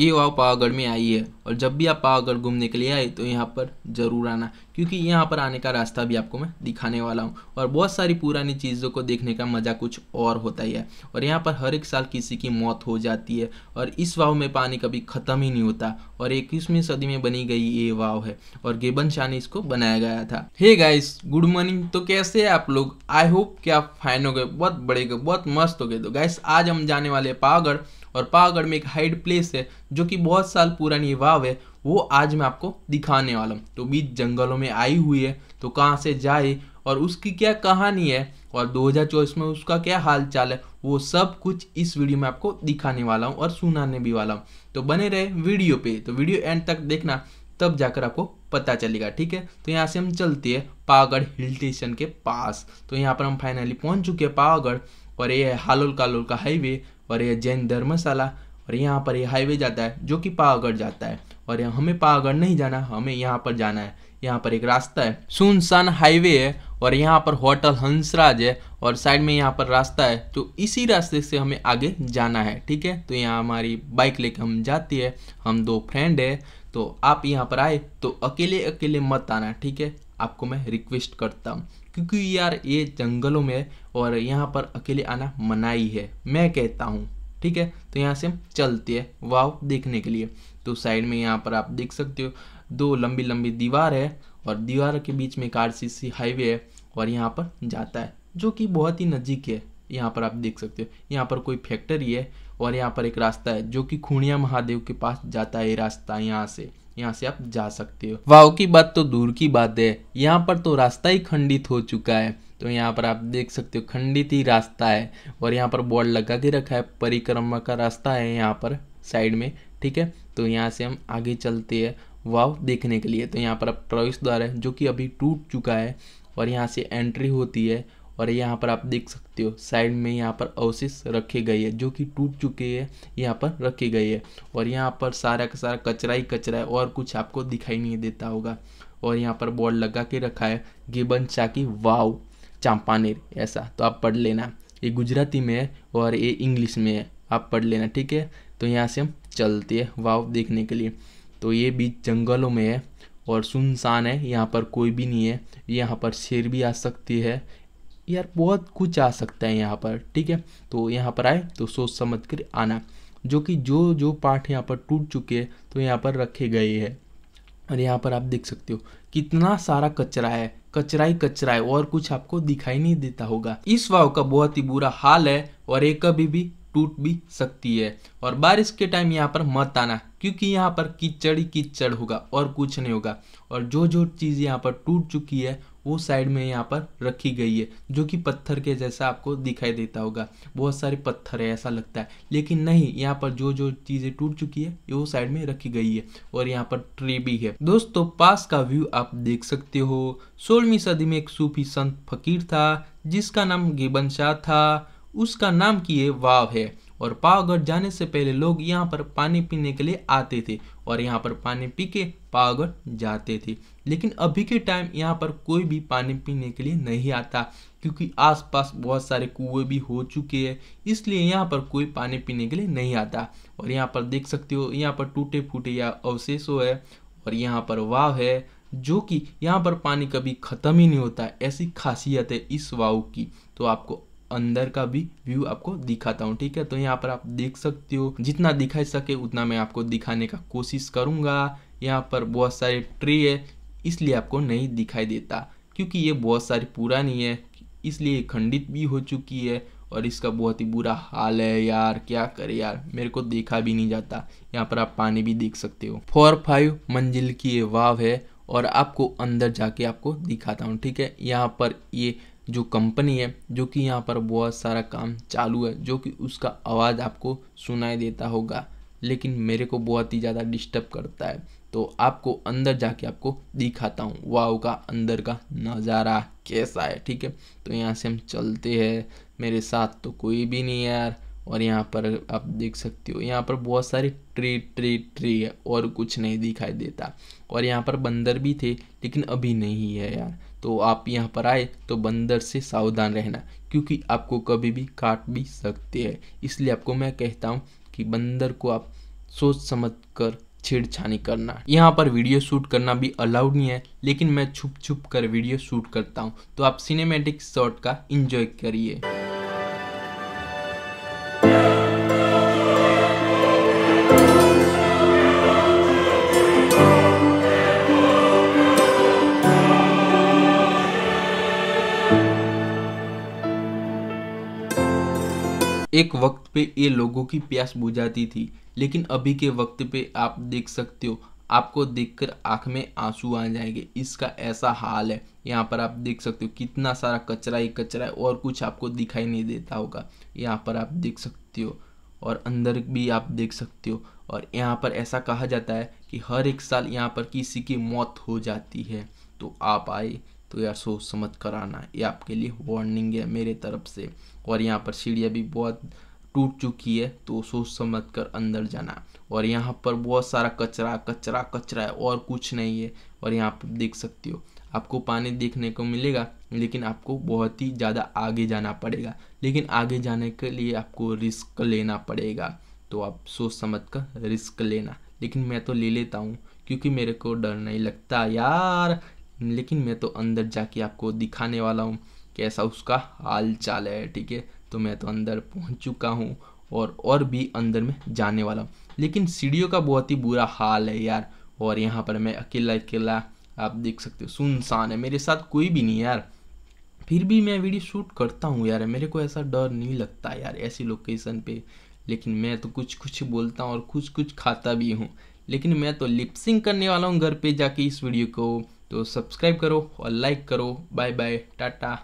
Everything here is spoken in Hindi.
ये वाव पावागढ़ में आई है और जब भी आप पावागढ़ घूमने के लिए आए तो यहाँ पर ज़रूर आना क्योंकि यहाँ पर आने का रास्ता भी आपको मैं दिखाने वाला हूँ और बहुत सारी पुरानी चीज़ों को देखने का मज़ा कुछ और होता ही है और यहाँ पर हर एक साल किसी की मौत हो जाती है और इस वाव में पानी कभी ख़त्म ही नहीं होता और इक्कीसवीं सदी में बनी गई ये वाव है और गेबन शाह ने इसको बनाया गया था हे गाइस गुड मॉर्निंग तो कैसे है आप लोग आई होप कि आप फाइन हो गए बहुत बड़े गए बहुत मस्त हो गए तो गाइस आज हम जाने वाले पावागढ़ और पावागढ़ में एक हाइड प्लेस है जो कि बहुत साल पुरानी वाव है वो आज मैं आपको दिखाने वाला हूँ तो बीच जंगलों में आई हुई है तो कहाँ से जाए और उसकी क्या कहानी है और दो में उसका क्या हाल चाल है वो सब कुछ इस वीडियो में आपको दिखाने वाला हूँ और सुनाने भी वाला हूँ तो बने रहे वीडियो पे तो वीडियो एंड तक देखना तब जाकर आपको पता चलेगा ठीक है तो यहाँ से हम चलते हैं पावागढ़ हिल स्टेशन के पास तो यहाँ पर हम फाइनली पहुँच चुके हैं पावागढ़ और ये है हालोल कालोल का हाईवे और ये जैन धर्मशाला और यहाँ पर ये हाईवे जाता है जो कि पावागढ़ जाता है और हमें पावागढ़ नहीं जाना हमें यहाँ पर जाना है यहाँ पर एक रास्ता है सुनसान हाईवे है और यहाँ पर होटल हंसराज है और साइड में यहाँ पर रास्ता है तो इसी रास्ते से हमें आगे जाना है ठीक है तो यहाँ हमारी बाइक लेके हम जाती है हम दो फ्रेंड है तो आप यहाँ पर आए तो अकेले अकेले मत आना ठीक है आपको मैं रिक्वेस्ट करता हूँ क्योंकि यार ये जंगलों में और यहाँ पर अकेले आना मनाही है मैं कहता हूँ ठीक है तो यहाँ से हम चलते हैं वाव देखने के लिए तो साइड में यहाँ पर आप देख सकते हो दो लंबी लंबी दीवार है और दीवार के बीच में एक सी हाईवे है और यहाँ पर जाता है जो कि बहुत ही नज़दीक है यहाँ पर आप देख सकते हो यहाँ पर कोई फैक्ट्री है और यहाँ पर एक रास्ता है जो कि खूनिया महादेव के पास जाता है रास्ता यहाँ से यहाँ से आप जा सकते हो वाव की बात तो दूर की बात है यहाँ पर तो रास्ता ही खंडित हो चुका है तो यहाँ पर आप देख सकते हो खंडित ही रास्ता है और यहाँ पर बोर्ड लगा के रखा है परिक्रमा का रास्ता है यहाँ पर साइड में ठीक है तो यहाँ से हम आगे चलते हैं वाव देखने के लिए तो यहाँ पर अब प्रवेश द्वार है जो कि अभी टूट चुका है और यहाँ से एंट्री होती है और यहाँ पर आप देख सकते हो साइड में यहाँ पर अवशेष रखे गए है जो कि टूट चुके हैं यहाँ पर रखे गए है और यहाँ पर सारा का सारा कचरा ही कचरा है और कुछ आपको दिखाई नहीं देता होगा और यहाँ पर बोर्ड लगा के रखा है गिबन चाकी वाव चांपानेर ऐसा तो आप पढ़ लेना ये गुजराती में है और ये इंग्लिश में है आप पढ़ लेना ठीक है तो यहाँ से हम चलते हैं वाव देखने के लिए तो ये बीच जंगलों में है और सुनसान है यहाँ पर कोई भी नहीं है यहाँ पर शेर भी आ सकती है यार बहुत कुछ आ सकता है यहाँ पर ठीक है तो यहाँ पर आए तो सोच समझ कर आना जो कि जो जो पार्ट यहाँ पर टूट चुके हैं तो यहाँ पर रखे गए हैं और यहाँ पर आप देख सकते हो कितना सारा कचरा है कचरा ही कचरा है और कुछ आपको दिखाई नहीं देता होगा इस वाव का बहुत ही बुरा हाल है और ये कभी भी टूट भी सकती है और बारिश के टाइम यहाँ पर मत आना क्योंकि यहाँ पर कीचड़ ही कीचड़ होगा और कुछ नहीं होगा और जो जो चीज़ यहाँ पर टूट चुकी है वो साइड में यहाँ पर रखी गई है जो कि पत्थर के जैसा आपको दिखाई देता होगा बहुत सारे पत्थर है ऐसा लगता है लेकिन नहीं यहाँ पर जो जो चीज़ें टूट चुकी है वो साइड में रखी गई है और यहाँ पर ट्री भी है दोस्तों पास का व्यू आप देख सकते हो सोलहवीं सदी में एक सूफी संत फकीर था जिसका नाम गिबन शाह था उसका नाम है वाव है और पावागढ़ जाने से पहले लोग यहाँ पर पानी पीने के लिए आते थे और यहाँ पर पानी पी के पावागढ़ जाते थे लेकिन अभी के टाइम यहाँ पर कोई भी पानी पीने के लिए नहीं आता क्योंकि आसपास बहुत सारे कुएं भी हो चुके हैं इसलिए यहाँ पर कोई पानी पीने के लिए नहीं आता और यहाँ पर देख सकते हो यहाँ पर टूटे फूटे या अवशेषो है और यहाँ पर वाव है जो कि यहाँ पर पानी कभी ख़त्म ही नहीं होता ऐसी खासियत है इस वाव की तो आपको अंदर का भी व्यू आपको दिखाता हूँ ठीक है तो यहाँ पर आप देख सकते हो जितना दिखा सके उतना मैं आपको दिखाने का कोशिश करूँगा यहाँ पर बहुत सारे ट्री है इसलिए आपको नहीं दिखाई देता क्योंकि ये बहुत सारी पुरानी है इसलिए खंडित भी हो चुकी है और इसका बहुत ही बुरा हाल है यार क्या करे यार मेरे को देखा भी नहीं जाता यहाँ पर आप पानी भी देख सकते हो फोर फाइव मंजिल की ये वाव है और आपको अंदर जाके आपको दिखाता हूँ ठीक है यहाँ पर ये जो कंपनी है जो कि यहाँ पर बहुत सारा काम चालू है जो कि उसका आवाज़ आपको सुनाई देता होगा लेकिन मेरे को बहुत ही ज़्यादा डिस्टर्ब करता है तो आपको अंदर जाके आपको दिखाता हूँ वाव का अंदर का नज़ारा कैसा है ठीक है तो यहाँ से हम चलते हैं मेरे साथ तो कोई भी नहीं है यार और यहाँ पर आप देख सकते हो यहाँ पर बहुत सारे ट्री ट्री ट्री है और कुछ नहीं दिखाई देता और यहाँ पर बंदर भी थे लेकिन अभी नहीं है यार तो आप यहाँ पर आए तो बंदर से सावधान रहना क्योंकि आपको कभी भी काट भी सकते हैं इसलिए आपको मैं कहता हूँ कि बंदर को आप सोच समझ कर छेड़छानी करना यहाँ पर वीडियो शूट करना भी अलाउड नहीं है लेकिन मैं छुप छुप कर वीडियो शूट करता हूँ तो आप सिनेमेटिक शॉट का इंजॉय करिए एक वक्त पे ये लोगों की प्यास बुझाती थी लेकिन अभी के वक्त पे आप देख सकते हो आपको देखकर आँख में आंसू आ जाएंगे इसका ऐसा हाल है यहाँ पर आप देख सकते हो कितना सारा कचरा ही कचरा है और कुछ आपको दिखाई नहीं देता होगा यहाँ पर आप देख सकते हो और अंदर भी आप देख सकते हो और यहाँ पर ऐसा कहा जाता है कि हर एक साल यहाँ पर किसी की मौत हो जाती है तो आप आए तो यार सोच समझ कर आना ये आपके लिए वार्निंग है मेरे तरफ से और यहाँ पर सीढ़ियाँ भी बहुत टूट चुकी है तो सोच समझ कर अंदर जाना और यहाँ पर बहुत सारा कचरा कचरा कचरा है और कुछ नहीं है और यहाँ पर देख सकते हो आपको पानी देखने को मिलेगा लेकिन आपको बहुत ही ज़्यादा आगे जाना पड़ेगा लेकिन आगे जाने के लिए आपको रिस्क लेना पड़ेगा तो आप सोच समझ कर रिस्क लेना लेकिन मैं तो ले लेता हूँ क्योंकि मेरे को डर नहीं लगता यार लेकिन मैं तो अंदर जाके आपको दिखाने वाला हूँ कैसा उसका हाल चाल है ठीक है तो मैं तो अंदर पहुँच चुका हूँ और और भी अंदर में जाने वाला हूँ लेकिन सीढ़ियों का बहुत ही बुरा हाल है यार और यहाँ पर मैं अकेला अकेला आप देख सकते हो सुनसान है मेरे साथ कोई भी नहीं यार फिर भी मैं वीडियो शूट करता हूँ यार मेरे को ऐसा डर नहीं लगता यार ऐसी लोकेशन पे लेकिन मैं तो कुछ कुछ बोलता हूँ और कुछ कुछ खाता भी हूँ लेकिन मैं तो लिपसिंग करने वाला हूँ घर पे जाके इस वीडियो को तो सब्सक्राइब करो और लाइक करो बाय बाय टाटा